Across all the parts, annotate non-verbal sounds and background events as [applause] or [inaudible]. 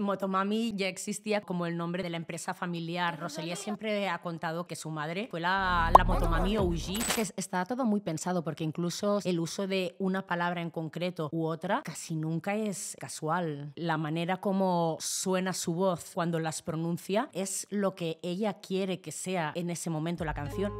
Motomami ya existía como el nombre de la empresa familiar. Rosalía siempre ha contado que su madre fue la, Motomami OG. está todo muy pensado porque incluso el uso de una palabra en concreto u otra casi nunca es casual. La manera como suena su voz cuando las pronuncia es lo que ella quiere que sea en ese momento la canción.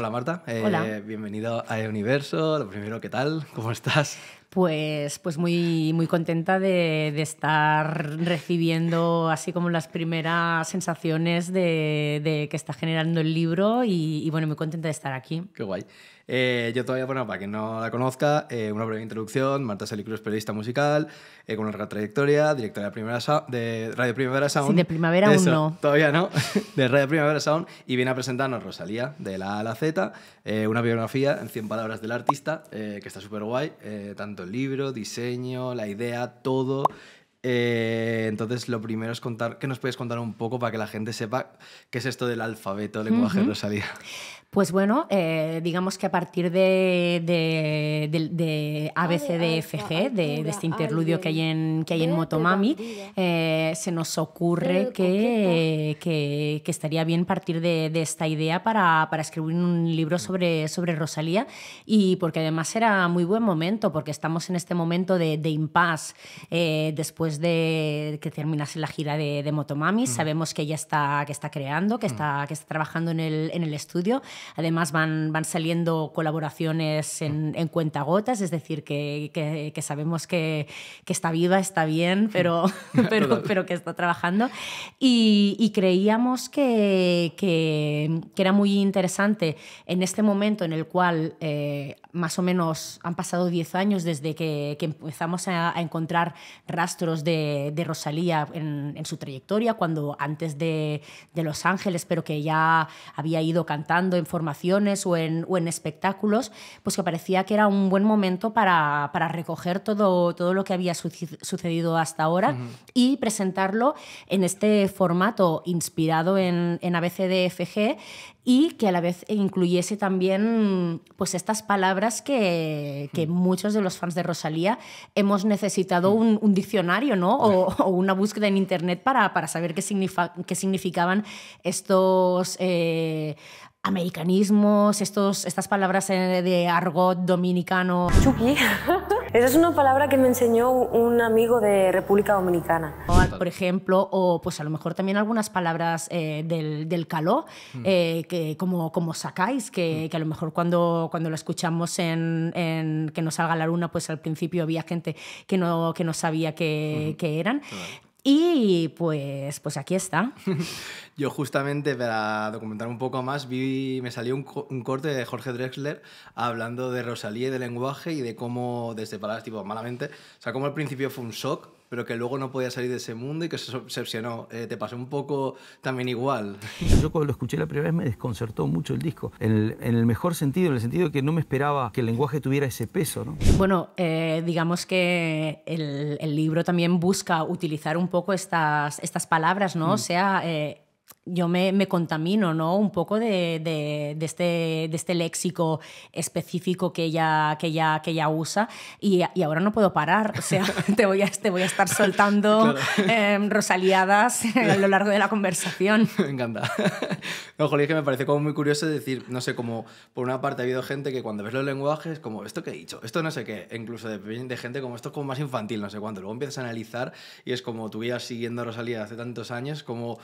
Hola Marta, eh, bienvenido a e Universo. Lo primero, ¿qué tal? ¿Cómo estás? Pues, pues muy, muy contenta de, de estar recibiendo así como las primeras sensaciones de, de que está generando el libro y, bueno, muy contenta de estar aquí. Qué guay. Eh, yo todavía, bueno, para quien no la conozca, eh, una breve introducción. Marta Selicruz, periodista musical, eh, con una larga trayectoria, directora de, Primera de Radio Primavera Sound. Sí, de Primavera de aún no. Todavía no, [laughs] de Radio Primavera Sound. Y viene a presentarnos Rosalía, de la A a la Z, una biografía en 100 palabras del artista, que está súper guay, tanto libro, diseño, la idea, todo. Eh, entonces, lo primero es contar, ¿qué nos puedes contar un poco para que la gente sepa qué es esto del alfabeto lenguaje de Rosalía? Pues bueno, eh, digamos que a partir de, de, ABCDFG, de, este interludio que hay en, que hay en Motomami, eh, se nos ocurre que, que, estaría bien partir de, esta idea para, para, escribir un libro sobre, sobre Rosalía y porque además era muy buen momento, porque estamos en este momento de, impasse después de que terminase la gira de, de Motomami. Sabemos que ella está, que está creando, que, está, que está trabajando en el, en el estudio. Además, van, van saliendo colaboraciones en, cuenta en cuentagotas, es decir, que, que, sabemos que, que, está viva, está bien, pero, [laughs] pero, pero que está trabajando. Y, creíamos que, que, era muy interesante en este momento en el cual eh, más o menos han pasado 10 años desde que, empezamos a encontrar rastros de, Rosalía en, su trayectoria, cuando antes de, Los Ángeles, pero que ya había ido cantando en formaciones o en, espectáculos, pues que parecía que era un buen momento para, recoger todo, todo lo que había sucedido hasta ahora y presentarlo en este formato inspirado en, en ABCDFG y que a la vez incluyese también pues estas palabras que, mm. muchos de los fans de Rosalía hemos necesitado mm. un, diccionario ¿no? o, una búsqueda en internet para, saber qué, significa, qué, significaban estos eh, americanismos, estos, estas palabras eh, de argot dominicano. Esa es una palabra que me enseñó un amigo de República Dominicana. Por ejemplo, o pues a lo mejor también algunas palabras eh, del, del, caló, mm. eh, que como, como sacáis, mm. que, a lo mejor cuando, cuando lo escuchamos en, Que nos salga la luna, pues al principio había gente que no, que no sabía qué eran. Y pues, pues aquí está. [laughs] Yo justamente para documentar un poco más, vi, me salió un, corte de Jorge Drexler hablando de Rosalía y de lenguaje y de cómo desde palabras tipo malamente, o sea, cómo al principio fue un shock pero que luego no podía salir de ese mundo y que se obsesionó. Eh, ¿Te pasó un poco también igual? [laughs] Yo cuando lo escuché la primera vez me desconcertó mucho el disco, en el, mejor sentido, en el sentido de que no me esperaba que el lenguaje tuviera ese peso. ¿no? Bueno, eh, digamos que el, libro también busca utilizar un poco estas, estas palabras, ¿no? O mm. sea... Eh, yo me, me, contamino ¿no? un poco de, este, de este léxico específico que ella, que ella, que ella usa y, ahora no puedo parar. O sea, [laughs] te voy a, te voy a estar soltando em, rosaliadas [laughs] a lo largo de la conversación. Me encanta. que me parece como muy curioso decir, no sé, como por una parte ha habido gente que cuando ves los lenguajes, como esto que he dicho, esto no sé qué, e incluso de, gente como esto es como más infantil, no sé cuánto. Luego empiezas a analizar y es como tú ibas siguiendo a Rosalía hace tantos años, como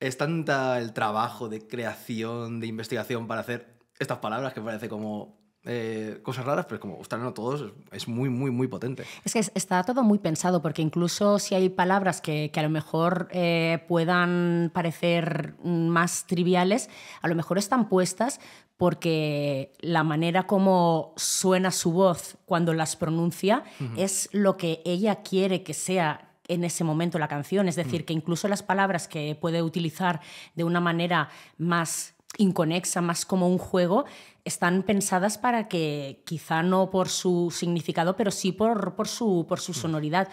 es tanta el trabajo de creación, de investigación para hacer estas palabras que parece como eh, cosas raras, pero como están no todos, es muy, muy, muy potente. Es que está todo muy pensado, porque incluso si hay palabras que, a lo mejor eh, puedan parecer más triviales, a lo mejor están puestas porque la manera como suena su voz cuando las pronuncia es lo que ella quiere que sea en ese momento la canción. Es decir, mm. que incluso las palabras que puede utilizar de una manera más inconexa, más como un juego, están pensadas para que quizá no por su significado, pero sí por, su, por su sonoridad.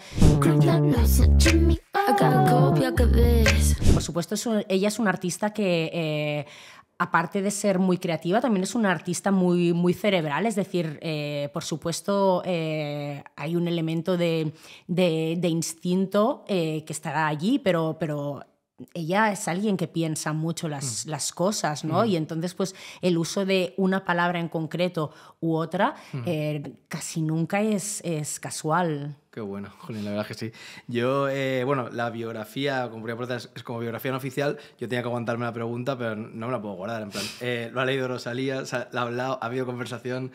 Por supuesto, ella es una artista que eh, aparte de ser muy creativa, también es una artista muy, muy cerebral, es decir, eh, por supuesto eh, hay un elemento de, de, instinto eh, que estará allí, pero, pero ella es alguien que piensa mucho las, mm. las cosas, ¿no? Mm. Y entonces, pues, el uso de una palabra en concreto u otra mm. eh, casi nunca es, es casual. Qué bueno, [laughs] Julián, la verdad que sí. Yo, eh, bueno, la biografía, como es como biografía no oficial, yo tenía que aguantarme la pregunta, pero no me la puedo guardar, en plan, eh, lo ha leído Rosalía, ha hablado, ha habido conversación.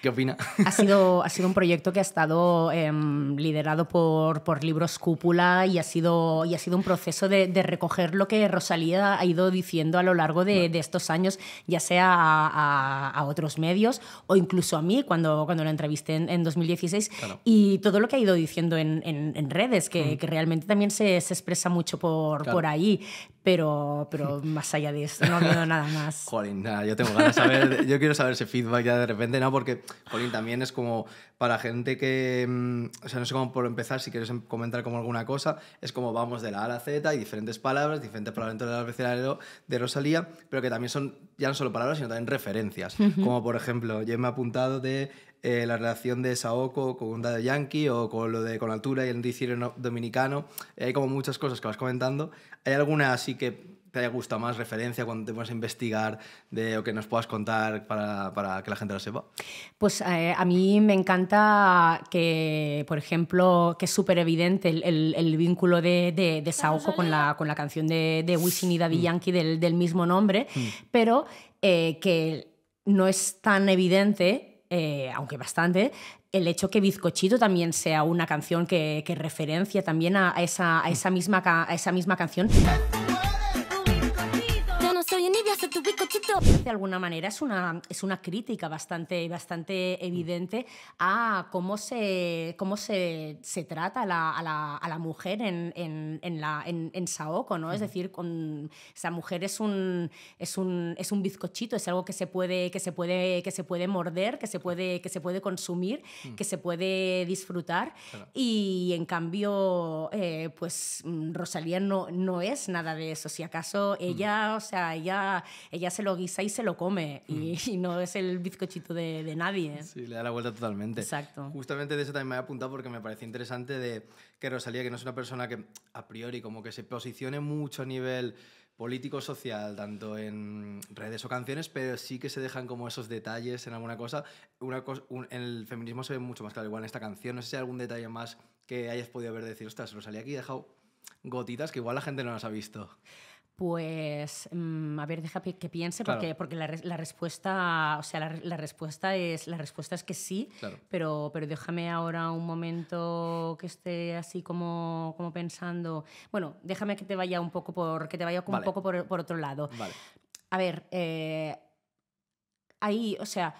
¿Qué opina? Ha sido, [laughs] ha sido un proyecto que ha estado em, liderado por, por, Libros Cúpula y ha sido, y ha sido un proceso de, recoger lo que Rosalía ha ido diciendo a lo largo de, estos años, ya sea a, otros medios o incluso a mí cuando, cuando la entrevisté en, 2016 y todo lo que ha ido diciendo en, redes, mm. que, realmente también se, expresa mucho por, por ahí pero, pero más allá de eso, no veo [laughs] nada más. Jolín, yo tengo ganas yo quiero saber ese feedback ya de repente, ¿no? Porque, Jolín, también es como para gente que, mm, o sea, no sé cómo por empezar, si quieres em, comentar como alguna cosa, es como vamos de la A a la Z y diferentes palabras, diferentes palabras dentro del abecedario de Rosalía, pero que también son ya no solo palabras, sino también referencias. Como por ejemplo, yo me he apuntado de eh, la relación de Saoko con Dado Yankee o con lo de con altura y el dicirio dominicano. Eh, hay como muchas cosas que vas comentando ¿Hay alguna así que te haya gustado más referencia cuando te pones a investigar de, o que nos puedas contar para, que la gente lo sepa? Pues eh, a mí me encanta que, por ejemplo, que es súper evidente el, vínculo de, de, con la, con la canción de, de Wisin y Daddy mm. Yankee del, mismo nombre, mm. pero eh, que no es tan evidente eh, aunque bastante, el hecho que Bizcochito también sea una canción que, referencia también a esa, a mm. esa, misma, a esa misma canción. Pues, de alguna manera es una, es una crítica bastante, bastante evidente a cómo se, cómo se, trata a la, mujer en, en, en, la, en, ¿no? Es decir, con, esa mujer es un, es, un, es un bizcochito, es algo que se puede, que se puede, que se puede morder, que se puede, que se puede consumir, mm. que se puede disfrutar. Y en cambio, eh, pues mm, Rosalía no, no es nada de eso. Si acaso mm. ella, o sea, ella, ella se lo guisa ahí se lo come mm. [laughs] y, no es el bizcochito de, nadie. Sí, le da la vuelta totalmente. Exacto. Justamente de eso también me he apuntado porque me parece interesante de que Rosalía, que no es una persona que a priori como que se posicione mucho a nivel político-social, tanto en redes o canciones, pero sí que se dejan como esos detalles en alguna cosa. Una cosa en el feminismo se ve mucho más claro, igual en esta canción. No sé si hay algún detalle más que hayas podido ver, decir, ostras, Rosalía aquí ha dejado gotitas que igual la gente no las ha visto. Pues, mm, a ver, deja que piense, porque, porque la, respuesta, o sea, la, respuesta es, la respuesta es que sí, pero, pero déjame ahora un momento que esté así como, como pensando. Bueno, déjame que te vaya un poco por, que te vaya un poco por, otro lado. A ver, eh, ahí, o sea,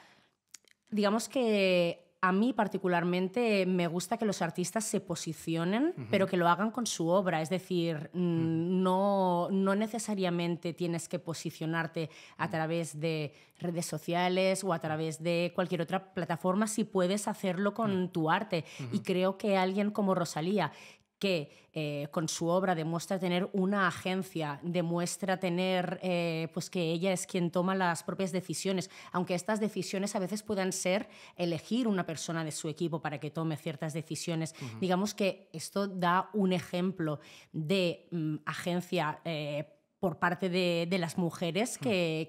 digamos que a mí particularmente me gusta que los artistas se posicionen, pero que lo hagan con su obra. Es decir, mm, no, necesariamente tienes que posicionarte a través de redes sociales o a través de cualquier otra plataforma si puedes hacerlo con tu arte. Y creo que alguien como Rosalía, que eh, con su obra demuestra tener una agencia, demuestra tener eh, pues que ella es quien toma las propias decisiones, aunque estas decisiones a veces puedan ser elegir una persona de su equipo para que tome ciertas decisiones. Digamos que esto da un ejemplo de mm, agencia. Eh, por parte de, las mujeres que,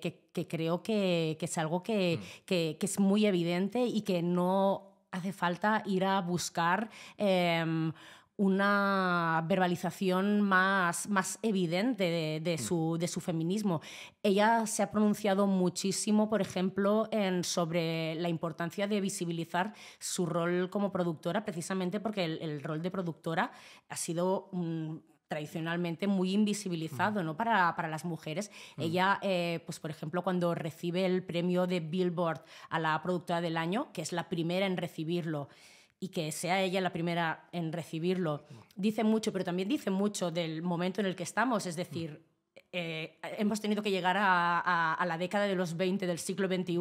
creo que, es algo que, es muy evidente y que no hace falta ir a buscar em, una verbalización más, más evidente de, mm. su, de, su, feminismo. Ella se ha pronunciado muchísimo, por ejemplo, en, sobre la importancia de visibilizar su rol como productora, precisamente porque el, rol de productora ha sido mm, tradicionalmente muy invisibilizado mm. ¿no? para, para las mujeres. Ella, eh, pues por ejemplo, cuando recibe el premio de Billboard a la productora del año, que es la primera en recibirlo, y que sea ella la primera en recibirlo, dice mucho, pero también dice mucho del momento en el que estamos, es decir, eh, hemos tenido que llegar a, la década de los 20 del siglo XXI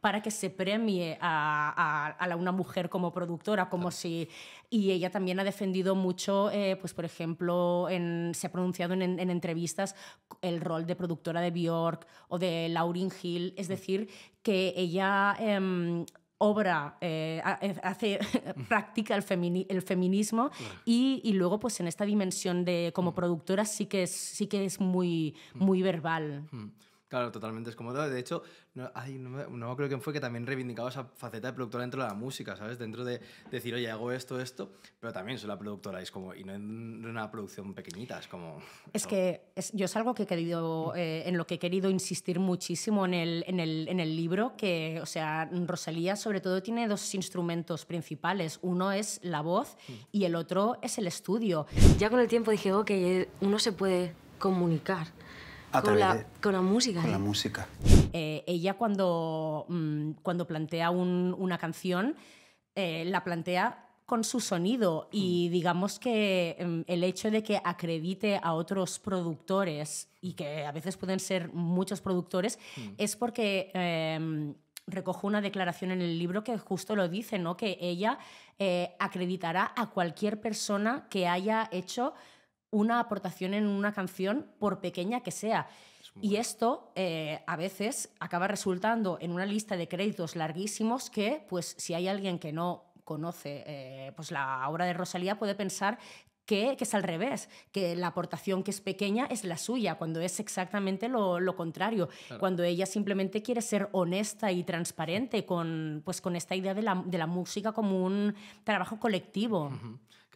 para que se premie a, una mujer como productora, como si... Y ella también ha defendido mucho, eh, pues por ejemplo, en, se ha pronunciado en, entrevistas el rol de productora de Bjork o de Lauryn Hill, es decir, que ella... Em, obra, eh, eh, hace, [laughs] practica el, feminismo y, luego pues en esta dimensión de como mm. productora sí que es, sí que es muy, muy verbal. Mm. Claro, totalmente es todo. De hecho, no, creo que fue que también reivindicaba esa faceta de productora dentro de la música, ¿sabes? Dentro de decir, oye, hago esto, esto, pero también soy la productora y, es como, y no en una producción pequeñita, es como... Es que yo es algo que he querido, eh, en lo que he querido insistir muchísimo en el, en, el, en el libro, que, o sea, Rosalía sobre todo tiene dos instrumentos principales. Uno es la voz y el otro es el estudio. Ya con el tiempo dije, que eh, uno se puede comunicar con, la, con, la, música. Con la ¿eh? música. Eh, ella cuando, mm, cuando plantea una canción, eh, la plantea con su sonido y mm. digamos que mm, el hecho de que acredite a otros productores y que a veces pueden ser muchos productores es porque em, recojo una declaración en el libro que justo lo dice, ¿no? Que ella acreditará a cualquier persona que haya hecho una aportación en una canción, por pequeña que sea. y esto eh, a veces acaba resultando en una lista de créditos larguísimos que, pues, si hay alguien que no conoce eh, pues la obra de Rosalía, puede pensar que, es al revés, que la aportación que es pequeña es la suya, cuando es exactamente lo, contrario, cuando ella simplemente quiere ser honesta y transparente con, pues, con esta idea de la, música como un trabajo colectivo.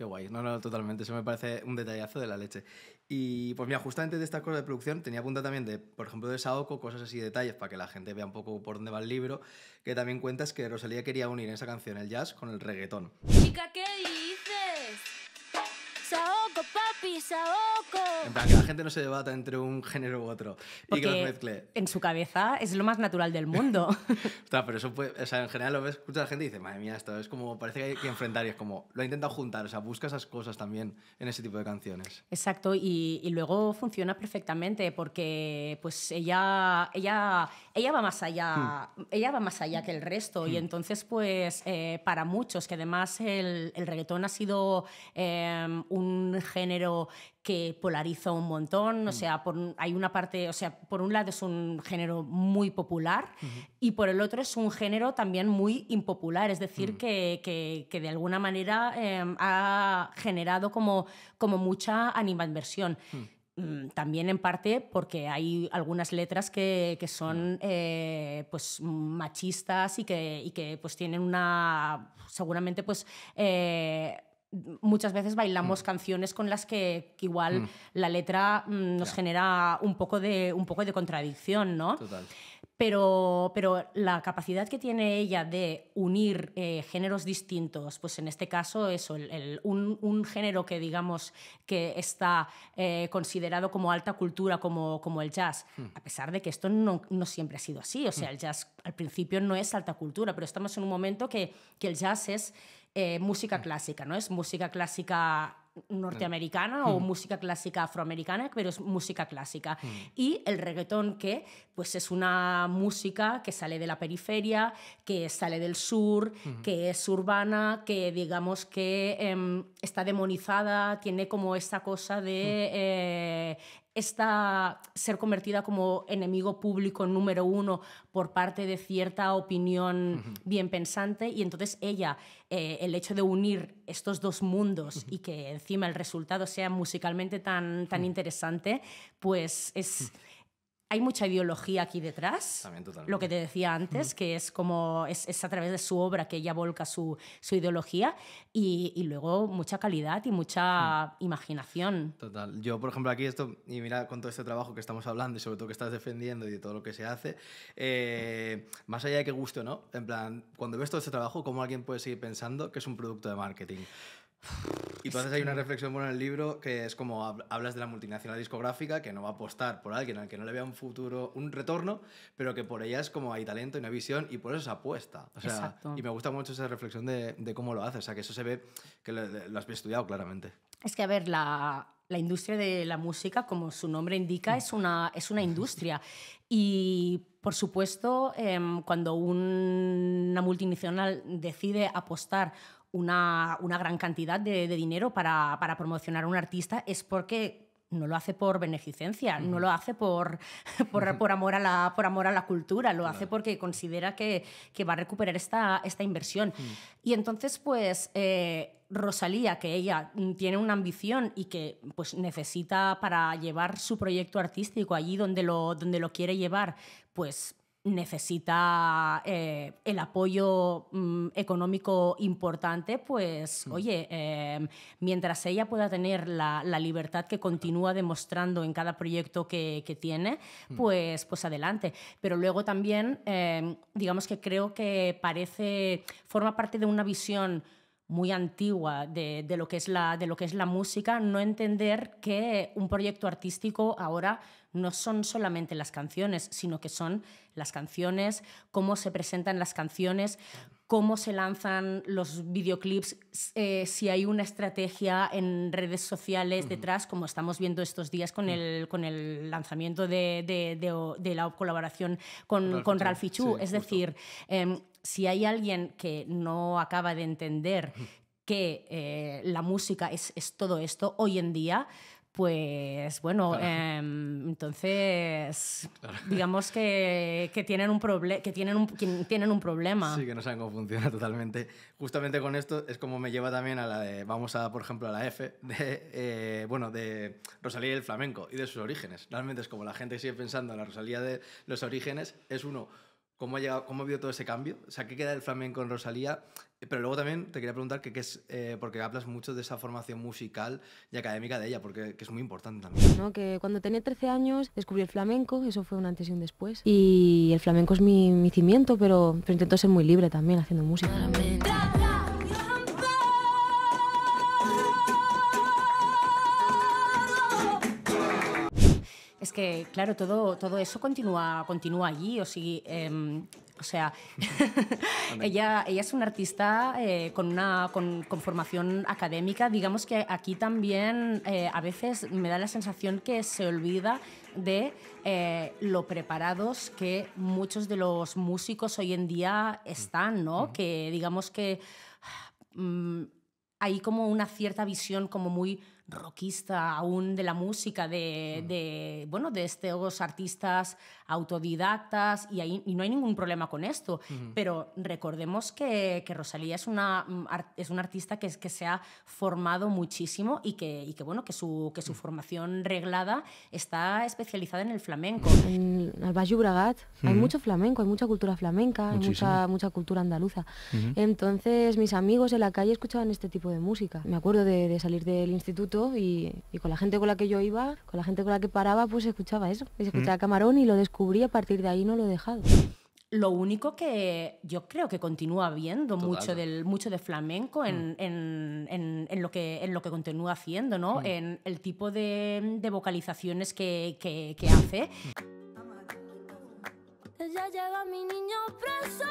Qué guay. No, no, totalmente. Eso me parece un detallazo de la leche. Y pues mira, justamente de esta cosa de producción tenía punta también de, por ejemplo, de Saoko, cosas así, detalles para que la gente vea un poco por dónde va el libro, que también cuentas que Rosalía quería unir esa canción el jazz con el reggaetón. Chica, ¿qué dices? Saoco, En plan, que la gente no se debata entre un género u otro y que los mezcle. En su cabeza es lo más natural del mundo. [laughs] pero eso puede, o sea, en general lo ves, escucha la gente y dice, madre mía, esto es como, parece que hay que enfrentar y es como, lo ha intentado juntar, o sea, busca esas cosas también en ese tipo de canciones. Exacto, y, luego funciona perfectamente porque pues ella, ella, ella va más allá, hmm. ella va más allá que el resto y hmm. entonces pues eh, para muchos, que además el, el reggaetón ha sido un eh, un género que polariza un montón, o mm. sea, por, hay una parte, o sea, por un lado es un género muy popular y por el otro es un género también muy impopular, es decir, mm. que, que, de alguna manera em, ha generado como, como mucha animadversión. Mm. también en parte porque hay algunas letras que, son eh, pues machistas y que, que pues tienen una seguramente pues eh, muchas veces bailamos mm. canciones con las que, igual mm. la letra mm, nos genera un poco, de, un poco de contradicción, ¿no? Total. Pero, pero la capacidad que tiene ella de unir eh, géneros distintos, pues en este caso eso, un, género que digamos que está eh, considerado como alta cultura, como, como el jazz, a pesar de que esto no, siempre ha sido así, o sea, el jazz al principio no es alta cultura, pero estamos en un momento que, que el jazz es eh, música mm. clásica, ¿no? Es música clásica norteamericana mm. o mm. música clásica afroamericana, pero es música clásica. Y el reggaetón que pues es una música que sale de la periferia, que sale del sur, que es urbana, que digamos que em, está demonizada, tiene como esta cosa de eh, esta, ser convertida como enemigo público número uno por parte de cierta opinión bien pensante. Y entonces ella, eh, el hecho de unir estos dos mundos y que encima el resultado sea musicalmente tan, tan interesante, pues es hay mucha ideología aquí detrás. También, lo que te decía antes, que es como es, a través de su obra que ella volca su, su ideología y, luego mucha calidad y mucha hmm. imaginación. Total. Yo, por ejemplo, aquí esto, y mira con todo este trabajo que estamos hablando y sobre todo que estás defendiendo y de todo lo que se hace, eh, más allá de que gusto, ¿no? En plan, cuando ves todo este trabajo, ¿cómo alguien puede seguir pensando que es un producto de marketing? Y tú hay una reflexión buena en el libro que es como hablas de la multinacional discográfica que no va a apostar por alguien al que no le vea un futuro, un retorno, pero que por ella es como hay talento y una visión y por eso se apuesta. O sea, Y me gusta mucho esa reflexión de, de, cómo lo haces. O sea, que eso se ve que lo, has estudiado claramente. Es que, a ver, la, la industria de la música, como su nombre indica, es una, es una industria. [laughs] Y por supuesto, em, cuando una multinacional decide apostar una, gran cantidad de, dinero para, promocionar a un artista es porque no lo hace por beneficencia, no lo hace por, [laughs] por, amor, a la, por amor a la cultura, lo hace porque considera que, va a recuperar esta, esta inversión. Y entonces, pues... Eh, Rosalía, que ella tiene una ambición y que pues, necesita para llevar su proyecto artístico allí donde lo, donde lo quiere llevar, pues necesita eh, el apoyo mm, económico importante, pues mm. oye, em, mientras ella pueda tener la, libertad que continúa demostrando en cada proyecto que, tiene, mm. pues, pues adelante. Pero luego también, em, digamos que creo que parece, forma parte de una visión muy antigua de, lo que es la, de lo que es la música, no entender que un proyecto artístico ahora no son solamente las canciones, sino que son las canciones, cómo se presentan las canciones, cómo se lanzan los videoclips, eh, si hay una estrategia en redes sociales detrás, como estamos viendo estos días con, mm. el, con el lanzamiento de, la colaboración con Ralphie con es decir, em, si hay alguien que no acaba de entender que eh, la música es, todo esto hoy en día, pues bueno, em, entonces digamos que, tienen un que, tienen un, tienen un problema. Sí, que no saben cómo funciona [laughs] totalmente. Justamente con esto es como me lleva también a la de, vamos a, por ejemplo, a la F, de, eh, bueno, de Rosalía y el flamenco y de sus orígenes. Realmente es como la gente sigue pensando en la Rosalía de los orígenes, es uno cómo ha llegado, cómo ha habido todo ese cambio, o sea, qué queda del flamenco en Rosalía, pero luego también te quería preguntar que, qué es, eh, porque hablas mucho de esa formación musical y académica de ella, porque que es muy importante también. No, que cuando tenía 13 años descubrí el flamenco, eso fue un antes y un después, y el flamenco es mi, cimiento, pero, pero intento ser muy libre también haciendo música. claro, todo, todo eso continúa, continúa allí. O, em, o sea, [laughs] ella, ella es una artista eh, con una formación académica. Digamos que aquí también eh, a veces me da la sensación que se olvida de eh, lo preparados que muchos de los músicos hoy en día están, ¿no? Que digamos que mm, hay como una cierta visión como muy rockista aún de la música, de, de, bueno, de estos artistas autodidactas, y, no hay ningún problema con esto. Pero recordemos que, Rosalía es una, mm, es artista que, se ha formado muchísimo y que, bueno, que, su, mm. formación reglada está especializada en el flamenco. En el Bajo Bragat hay mucho flamenco, hay mucha cultura flamenca, hay mucha, mucha cultura andaluza. Entonces mis amigos en la calle escuchaban este tipo de música. Me acuerdo de salir del instituto y, con la gente con la que yo iba, con la gente con la que paraba, pues escuchaba eso. escuchaba camarón y lo descubrí, a partir de ahí no lo he dejado. Lo único que yo creo que continúa viendo mucho, del, mucho de flamenco mm. en, en, en, lo que, en lo que continúa haciendo, ¿no? Mm. En el tipo de, vocalizaciones que, que, que hace. Mm lleva mi niño preso.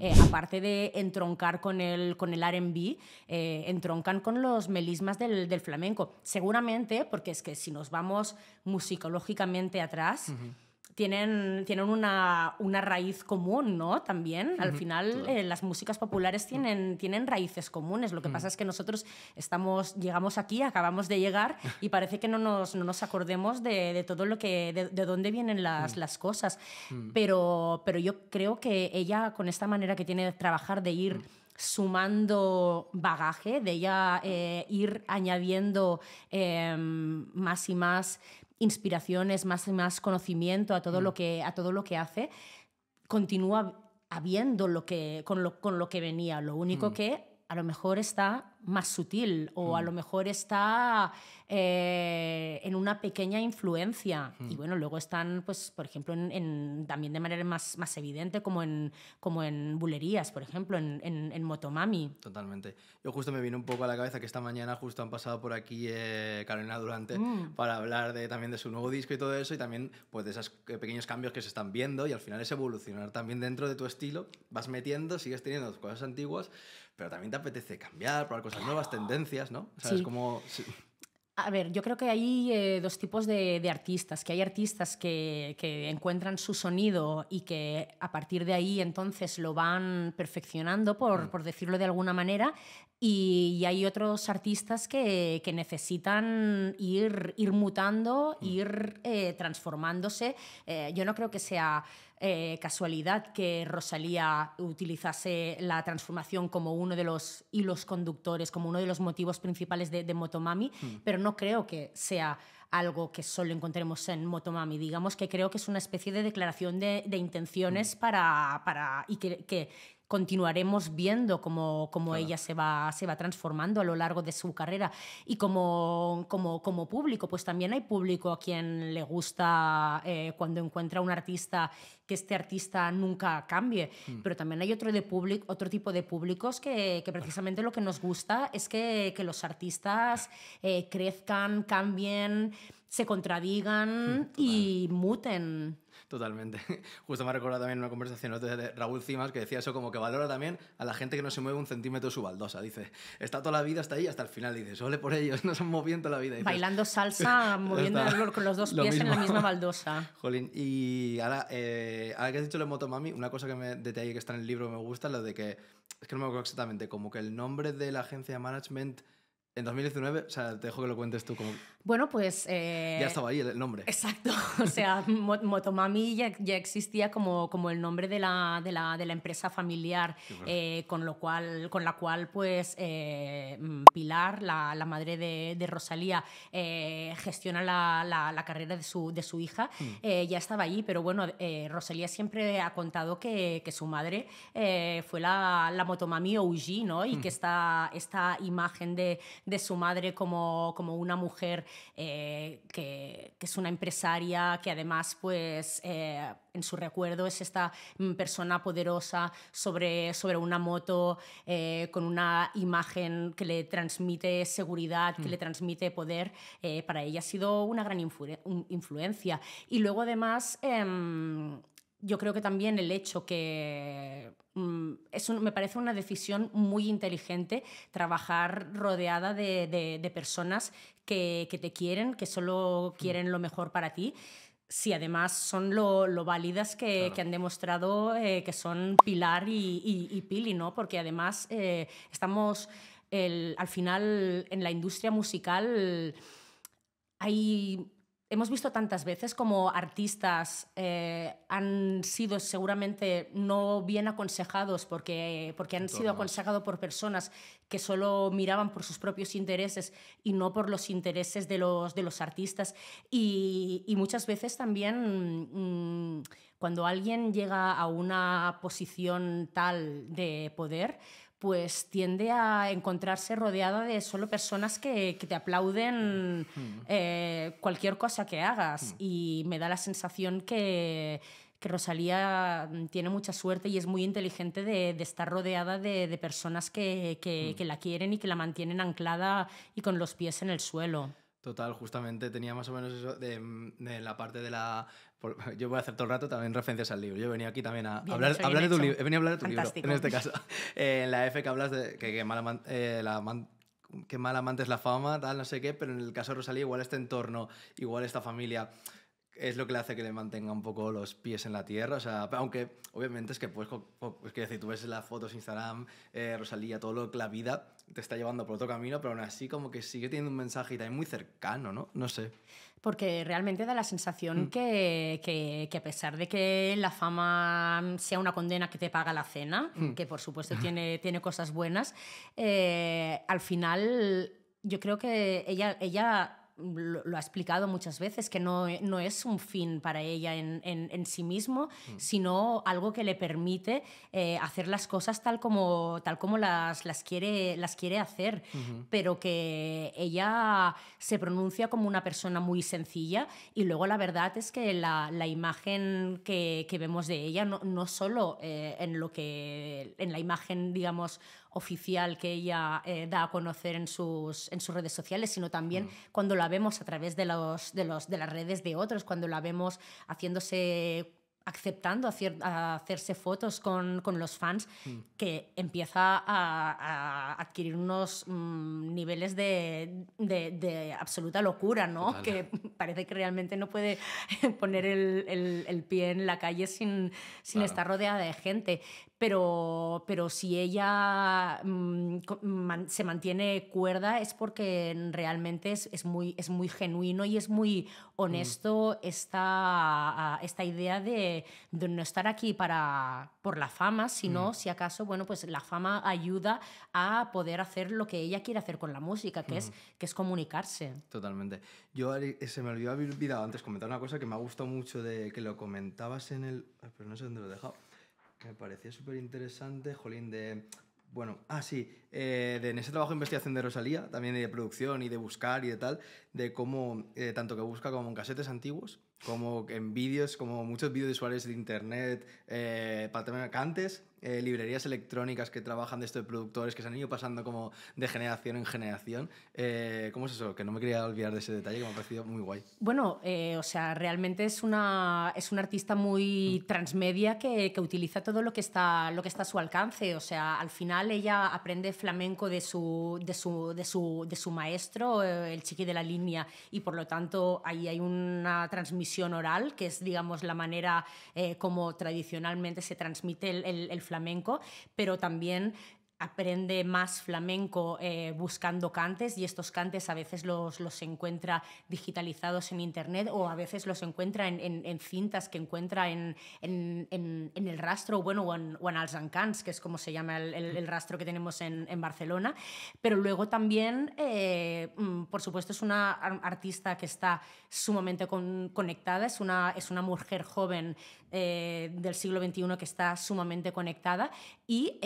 Eh, aparte de entroncar con el, con RB, eh, entroncan con los melismas del, flamenco. Seguramente, porque es que si nos vamos musicológicamente atrás tienen, tienen una, una raíz común, ¿no? También, al final, eh, las músicas populares tienen, tienen raíces comunes. Lo que mm. pasa es que nosotros estamos, llegamos aquí, acabamos de llegar [laughs] y parece que no nos, acordemos de, todo lo que, de, dónde vienen las, mm. las cosas. Mm. Pero, pero yo creo que ella, con esta manera que tiene de trabajar, de ir sumando bagaje, de ella eh, ir añadiendo em, más y más inspiraciones, más, más conocimiento a todo, lo mm. que, a todo lo que hace, continúa habiendo lo que, con, lo, que venía. Lo único mm. que a lo mejor está más sutil o a lo mm. mejor está eh, en una pequeña influencia. Y mm. bueno, luego están, pues, por ejemplo, en, también de manera más, más evidente, como en, como en bulerías, por ejemplo, en, en, Motomami. Totalmente. Yo justo me vino un poco a la cabeza que esta mañana justo han pasado por aquí eh, Carolina Durante mm. para hablar de, también de su nuevo disco y todo eso, y también pues, de esos eh, pequeños cambios que se están viendo, y al final es evolucionar también dentro de tu estilo. Vas metiendo, sigues teniendo cosas antiguas, pero también te apetece cambiar, probar cosas nuevas, tendencias, ¿no? es como... A ver, yo creo que hay eh, dos tipos de, artistas, que hay artistas que, que, encuentran su sonido y que a partir de ahí entonces lo van perfeccionando, por, mm. por decirlo de alguna manera, y, hay otros artistas que, que necesitan ir, ir mutando, mm. ir eh, transformándose. Eh, yo no creo que sea eh, casualidad que Rosalía utilizase la transformación como uno de los hilos conductores, como uno de los motivos principales de, Motomami, hmm. pero no creo que sea algo que solo encontremos en Motomami. Digamos que creo que es una especie de declaración de, intenciones hmm. para, para, y que, que continuaremos viendo cómo, ella se va, se va transformando a lo largo de su carrera. Y como, como, como público, pues también hay público a quien le gusta eh, cuando encuentra un artista que este artista nunca cambie. Hmm. Pero también hay otro, de public, otro tipo de públicos que, que precisamente lo que nos gusta es que, que los artistas eh, crezcan, cambien, se contradigan hmm, y muten. Totalmente. [laughs] Justo me ha recordado también una conversación de Raúl Cimas que decía eso como que valora también a la gente que no se mueve un centímetro su baldosa. Dice, está toda la vida hasta ahí hasta el final. Dice, sole por ellos, [laughs] no se han toda la vida. Bailando [laughs] salsa, moviendo con los dos pies en la misma baldosa. Jolín, y eh, ahora, que has dicho lo de Motomami, una cosa que me detalle que está en el libro me gusta, lo de que, es que no me acuerdo exactamente, como que el nombre de la agencia de management... En 2019, o sea, te dejo que lo cuentes tú. Como... Bueno, pues... Eh, ya estaba ahí el, nombre. Exacto, [laughs] o sea, Motomami ya, ya, existía como, como el nombre de la, empresa familiar, eh, con, lo cual, con la cual pues eh, mm, Pilar, la, madre de, de Rosalía, gestiona la, carrera de su, hija, mm. ya estaba ahí, pero bueno, Rosalía siempre ha contado que, su madre fue la, Motomami Ouji, ¿no? Y mm. que esta, esta imagen de, su madre como, como una mujer eh, que, es una empresaria que además pues, eh, en su recuerdo es esta mm, persona poderosa sobre, sobre una moto eh, con una imagen que le transmite seguridad, que mm. le transmite poder. para ella ha sido una gran influencia. Y luego además em, yo creo que también el hecho que mm, me parece una decisión muy inteligente trabajar rodeada de, de personas que, te quieren, que solo quieren lo mejor para ti si además son lo, lo válidas que, que, han demostrado eh, que son Pilar y, y, y, Pili, ¿no? Porque además eh, estamos, el, al final, en la industria musical hay hemos visto tantas veces como artistas eh, han sido seguramente no bien aconsejados porque, porque han sido aconsejados por personas que solo miraban por sus propios intereses y no por los intereses de los, artistas. Y, muchas veces también mm, cuando alguien llega a una posición tal de poder, pues tiende a encontrarse rodeada de solo personas que, te aplauden mm. eh, cualquier cosa que hagas. Mm. Y me da la sensación que, Rosalía mm, tiene mucha suerte y es muy inteligente de, estar rodeada de, personas que, la quieren y que la mantienen anclada y con los pies en el suelo. Total, justamente tenía más o menos eso de, la parte de la [laughs] yo voy a hacer todo el rato también referencias al libro. Yo venía aquí también a hablar, de tu libro. He venido a hablar de tu libro, en este caso. [laughs] Eh, en la F que hablas de que, que mal, que mal amante es la fama, tal, no sé qué, pero en el caso de Rosalía igual este entorno, igual esta familia es lo que le hace que le mantenga un poco los pies en la tierra. O sea, aunque obviamente es que pues pues, que decir, tú ves las fotos, Instagram, eh, Rosalía, todo lo que la vida te está llevando por otro camino, pero aún así como que sigue teniendo un mensaje y también muy cercano, ¿no? No sé. Porque realmente da la sensación mm. que, que, a pesar de que la fama sea una condena que te paga la cena, mm. que por supuesto [laughs] tiene, tiene cosas buenas, eh, al final yo creo que ella, ella lo, ha explicado muchas veces, que no, es un fin para ella en, sí mismo, mm. sino algo que le permite eh, hacer las cosas tal como, tal como las, las, quiere, las quiere hacer, pero que ella se pronuncia como una persona muy sencilla y luego la verdad es que la, imagen que, vemos de ella, no, solo eh, en, lo que, en la imagen, digamos, oficial que ella eh, da a conocer en sus, en sus redes sociales, sino también mm. cuando la vemos a través de, los, de, los, de las redes de otros, cuando la vemos haciéndose aceptando hacerse fotos con, los fans, hmm. que empieza a, adquirir unos mm, niveles de, absoluta locura, ¿no? Que parece que realmente no puede [laughs] poner el, pie en la calle sin, sin estar rodeada de gente. Pero, pero si ella mm, se mantiene cuerda es porque realmente es, es, muy, es muy genuino y es muy hmm. honesto esta idea de no estar aquí para, por la fama, sino mm. si acaso, bueno, pues la fama ayuda a poder hacer lo que ella quiere hacer con la música, que, es, mm. que es comunicarse. Totalmente. Yo eh, se me olvidó olvidado antes comentar una cosa que me ha gustado mucho de que lo comentabas en el... Pero no sé dónde lo he dejado. Me parecía súper interesante, Jolín, de bueno, ah, sí, eh, de, en ese trabajo de investigación de Rosalía, también de producción y de buscar y de tal, de cómo, eh, tanto que busca como en casetes antiguos, como en vídeos, como muchos vídeos de usuarios de internet, eh, cantes, eh, librerías electrónicas que trabajan de esto de productores que se han ido pasando como de generación en generación. Eh, ¿Cómo es eso? Que no me quería olvidar de ese detalle que me ha parecido muy guay. Bueno, eh, o sea, realmente es una, es una artista muy mm. transmedia que, que, utiliza todo lo que, está, lo que está a su alcance. O sea, al final ella aprende flamenco de su, de su, de su, de su maestro, el chiqui de la línea, y por lo tanto ahí hay una transmisión oral que es, digamos, la manera como tradicionalmente se transmite el, el, el flamenco, pero también aprende más flamenco eh, buscando cantes y estos cantes a veces los, los, encuentra digitalizados en internet o a veces los encuentra en, cintas que encuentra en, el rastro bueno, o en, o Alzancans, que es como se llama el, rastro que tenemos en, Barcelona. Pero luego también, eh, mm, por supuesto, es una artista que está sumamente conectada, es una, es una mujer joven eh, del siglo XXI que está sumamente conectada y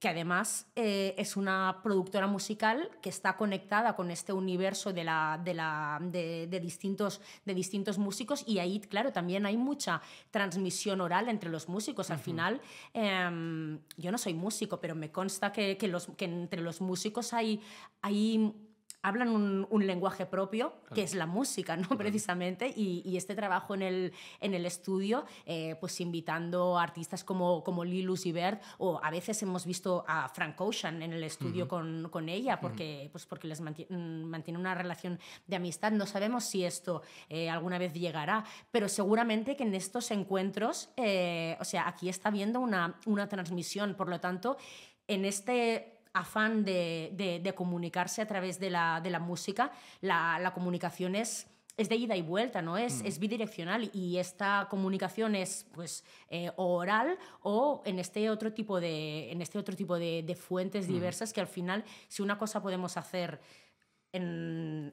que además eh, es una productora musical que está conectada con este universo de, la, de, la, de, distintos, de distintos músicos y ahí, claro, también hay mucha transmisión oral entre los músicos. Al final, em, yo no soy músico, pero me consta que, los, que entre los músicos hay, hay hablan un, lenguaje propio, que es la música, ¿no? Precisamente, y, este trabajo en el, en el estudio, eh, pues invitando artistas como, como Lilus y Bert, o a veces hemos visto a Frank Ocean en el estudio con, con, ella, porque, pues porque les mantiene, mm, mantiene, una relación de amistad. No sabemos si esto eh, alguna vez llegará, pero seguramente que en estos encuentros, eh, o sea, aquí está viendo una, una transmisión, por lo tanto, en este afán de, comunicarse a través de la, música, la, comunicación es es de ida y vuelta, ¿no? Es, mm. bidireccional y esta comunicación es pues eh, oral o en este otro tipo de, en este otro tipo de, fuentes mm. diversas que al final, si una cosa podemos hacer en,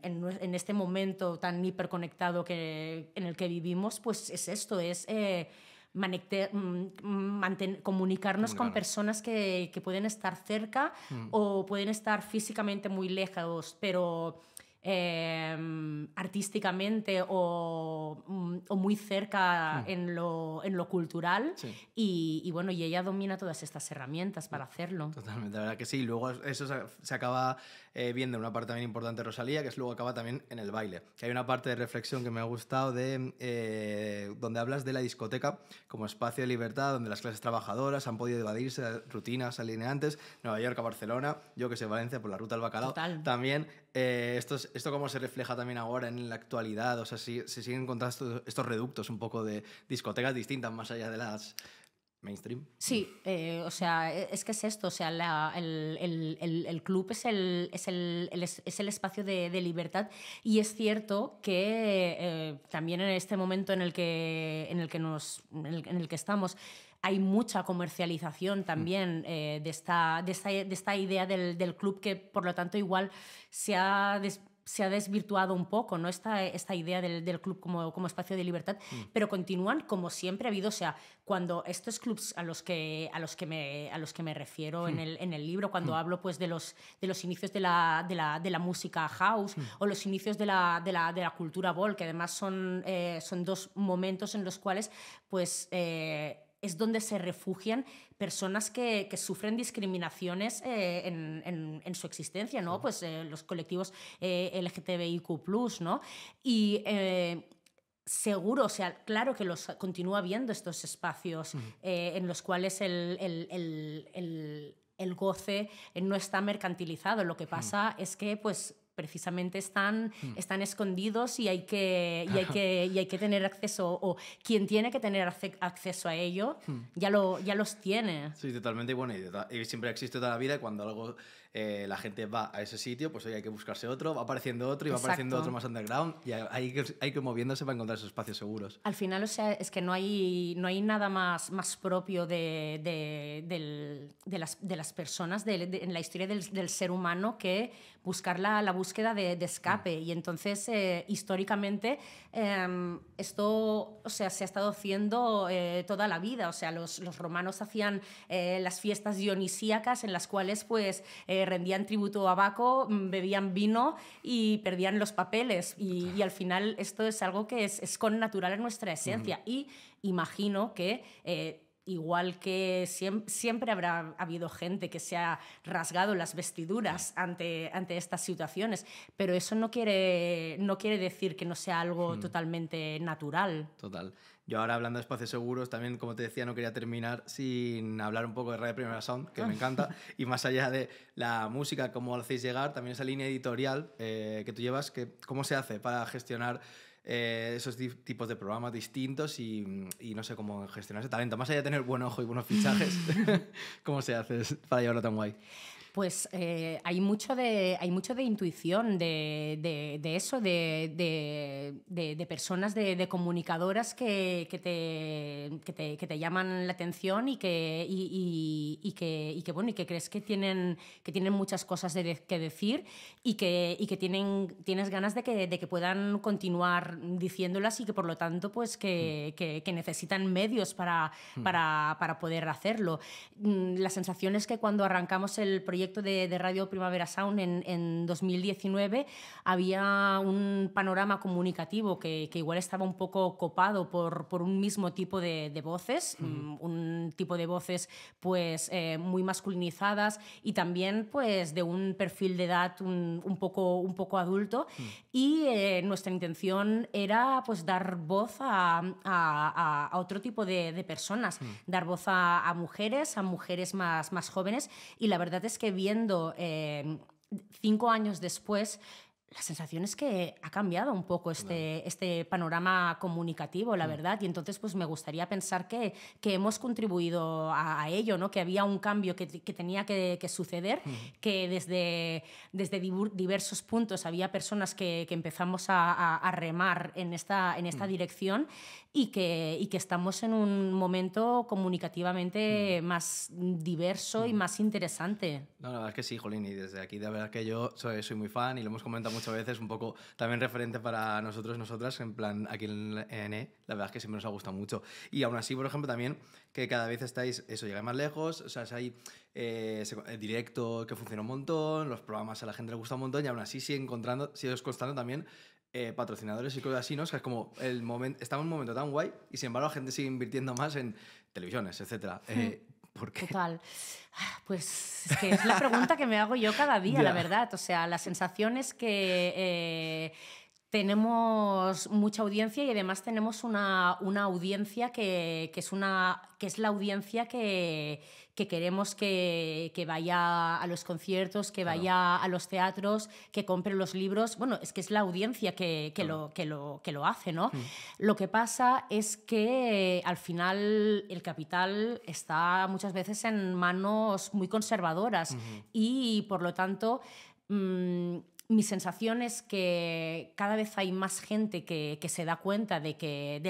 este momento tan hiperconectado que, en el que vivimos, pues es esto, es... Eh, Mm, comunicarnos con personas que, pueden estar cerca mm. o pueden estar físicamente muy lejos, pero Em, artísticamente o, mm, o, muy cerca hmm. en, lo, en, lo, cultural. Y, bueno, y ella domina todas estas herramientas para hacerlo. Totalmente, la verdad que sí. Luego eso se, acaba eh, viendo en una parte también importante de Rosalía, que es luego acaba también en el baile. Que hay una parte de reflexión que me ha gustado de eh, donde hablas de la discoteca como espacio de libertad, donde las clases trabajadoras han podido evadirse de rutinas alineantes, Nueva York a Barcelona, yo que sé, Valencia por la ruta al bacalao. También eh, esto, cómo se refleja también ahora en la actualidad, o sea, si, se siguen encontrando estos, reductos un poco de discotecas distintas más allá de las mainstream. Sí, eh, o sea, e, es que es esto, o sea, el, club es el, espacio de, libertad y es cierto que eh, también en este momento en el que estamos hay mucha comercialización también mm. eh, de, esta, de, esta, de, esta, idea del, del, club que, por lo tanto, igual se ha... se ha desvirtuado un poco ¿no? esta, esta idea del, del club como, como, espacio de libertad, mm. pero continúan como siempre ha habido. O sea, cuando estos clubs a los que, a los que, me, a los que me refiero en, mm. el, en, el, libro, cuando hablo pues, de, los, de los inicios de la, de la, de la música house o los inicios de la, de la, de la cultura ball, que además son, eh, son dos momentos en los cuales pues, eh, es donde se refugian personas que, sufren discriminaciones eh, en, su existencia, ¿no? Pues eh, los colectivos eh, LGTBIQ, ¿no? Y seguro, o sea, claro que los continúa viendo estos espacios en los cuales el, goce no está mercantilizado. Lo que pasa es que, pues, precisamente están, hmm. están escondidos y hay, que, que, hay que tener acceso, o quien tiene que tener acceso a ello, hmm. ya, lo, ya los tiene. Sí, totalmente. Bueno, y siempre existe toda la vida cuando algo eh, la gente va a ese sitio, pues hoy hay que buscarse otro, va apareciendo otro y va apareciendo otro más underground y hay que, hay que moviéndose para encontrar esos espacios seguros. Al final, o sea, es que no hay, no hay nada más, más propio de, de, de, las, de las, personas en la historia del, del, ser humano que buscar la, la búsqueda de, escape. Mm. Y entonces, eh, históricamente, em, esto o sea, se ha estado haciendo eh, toda la vida. O sea, los, los romanos hacían las fiestas dionisíacas en las cuales, pues, eh, rendían tributo a Baco, mm, bebían vino y perdían los papeles. Y, al final esto es algo que es, con natural en nuestra esencia. Y imagino que... Eh, igual que siempre, habrá habido gente que se ha rasgado las vestiduras ante, ante estas situaciones, pero eso no quiere, no quiere decir que no sea algo hmm. totalmente natural. Total. Yo ahora hablando de espacios seguros, también como te decía, no quería terminar sin hablar un poco de Radio Primera Sound, que me ah. encanta, [laughs] y más allá de la música, cómo lo hacéis llegar, también esa línea editorial eh, que tú llevas, que, cómo se hace para gestionar eh, esos tipos de programas distintos y, y, no sé cómo gestionar ese talento. Más allá de tener buen ojo y buenos fichajes, [laughs] [laughs] ¿cómo se hace para llevarlo tan guay? pues eh, hay, mucho de, hay mucho de intuición de, eso, de, personas, de, comunicadoras que, te, que, te, llaman la atención y que, que, bueno, y que crees que tienen, que tienen muchas cosas que decir y que, que tienen, tienes ganas de que, puedan continuar diciéndolas y que por lo tanto pues que, necesitan medios para, mm. para, para poder hacerlo. Mm, la sensación es que cuando arrancamos el proyecto de, Radio Primavera Sound en, 2019 había un panorama comunicativo que, igual estaba un poco copado por, por un mismo tipo de, voces, mm, un tipo de voces pues eh, muy masculinizadas y también pues de un perfil de edad un, poco, un poco adulto mm. y eh, nuestra intención era pues dar voz a, a, otro tipo de, personas, mm. dar voz a, a, mujeres, a mujeres más, más jóvenes y la verdad es que viendo eh, cinco años después la sensación es que ha cambiado un poco este, este panorama comunicativo, la mm. verdad, y entonces pues me gustaría pensar que, que hemos contribuido a, ello, ¿no? que había un cambio que, que tenía que, que suceder, mm. que desde, desde diversos puntos había personas que, que empezamos a, a, remar en esta, en esta mm. dirección y que, y que estamos en un momento comunicativamente más diverso y más interesante. No, la verdad es que sí, Jolín, y desde aquí de verdad que yo soy, soy muy fan y lo hemos comentado muchas veces, un poco también referente para nosotros, nosotras, en plan aquí en ENE, la verdad es que siempre nos ha gustado mucho. Y aún así, por ejemplo, también que cada vez estáis, eso, llega más lejos, o sea, si hay el directo que funciona un montón, los programas a la gente le gusta un montón y aún así sigue encontrando, sigue constando también eh, patrocinadores y cosas así, ¿no? es como el momento, está en un momento tan guay y sin embargo la gente sigue invirtiendo más en televisiones, etcétera. Hmm. Eh, Total. Ah, pues es la pregunta que me hago yo cada [laughs] día, la verdad. O sea, la sensación es que... Eh, tenemos mucha audiencia y además tenemos una, audiencia que, es una, que es la audiencia que, que queremos que, vaya a los conciertos, que vaya a los teatros, que compre los libros. Bueno, es que es la audiencia que, lo, que, lo, hace, ¿no? Mm. Lo que pasa es que eh, al final el capital está muchas veces en manos muy conservadoras y por lo tanto... Mm, mi sensación es que cada vez hay más gente que, se da cuenta de, que,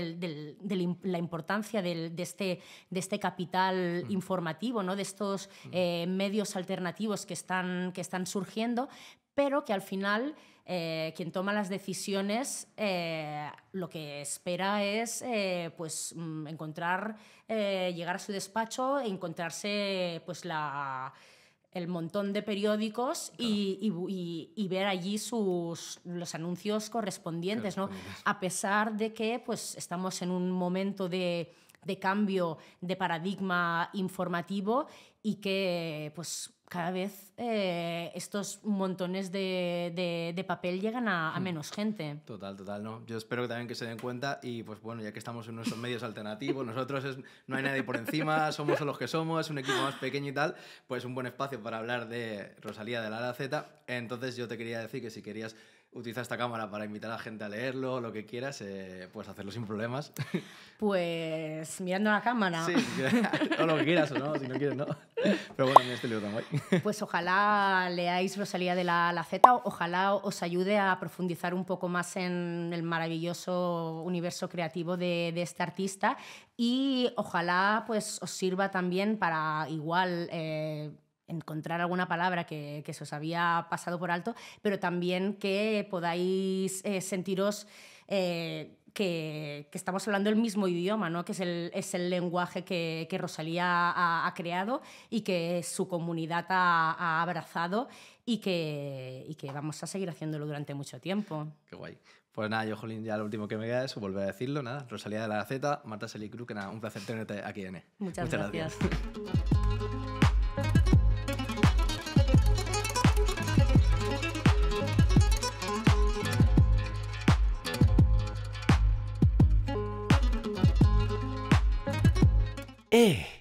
la importancia de, este, de este capital mm. informativo, ¿no? de estos mm. eh, medios alternativos que están, que están surgiendo, pero que al final eh, quien toma las decisiones eh, lo que espera es pues, mm, encontrar, llegar a su despacho e encontrarse pues, la el montón de periódicos y, ver allí sus, los anuncios correspondientes, ¿no? A pesar de que pues, estamos en un momento de, de cambio de paradigma informativo y que pues, cada vez eh, estos montones de, papel llegan a, hmm. menos gente. Total, total, ¿no? Yo espero que también que se den cuenta y pues bueno, ya que estamos en nuestros medios alternativos, nosotros no hay nadie por encima, somos los que somos, es un equipo más pequeño y tal, pues un buen espacio para hablar de Rosalía de la Ala Z. Entonces yo te quería decir que si querías utiliza esta cámara para invitar a la gente a leerlo, lo que quieras, pues puedes hacerlo sin problemas. [laughs] Pues mirando la cámara. Sí, [laughs] o lo que quieras o no, si no quieres, no. Pero bueno, en este libro también. [laughs] Pues ojalá leáis Rosalía de la, Z, ojalá os ayude a profundizar un poco más en el maravilloso universo creativo de, este artista y ojalá pues os sirva también para igual... Eh, encontrar alguna palabra que, que, se os había pasado por alto, pero también que podáis eh, sentiros eh, que, que, estamos hablando el mismo idioma, ¿no? que es el, es el lenguaje que, que Rosalía ha, creado y que su comunidad ha, ha abrazado y que, y que vamos a seguir haciéndolo durante mucho tiempo. Qué guay. Pues nada, yo, Jolín, ya lo último que me queda es volver a decirlo, nada, Rosalía de la Z, Marta Selicru, que nada, un placer tenerte aquí en E. Muchas, gracias. Eh.